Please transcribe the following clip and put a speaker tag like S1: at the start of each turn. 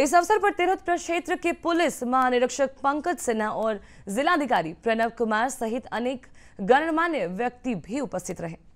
S1: इस अवसर पर तिरहुत प्रक्षेत्र के पुलिस महानिरीक्षक पंकज सिन्हा और जिलाधिकारी प्रणव कुमार सहित अनेक गणमान्य व्यक्ति भी उपस्थित रहे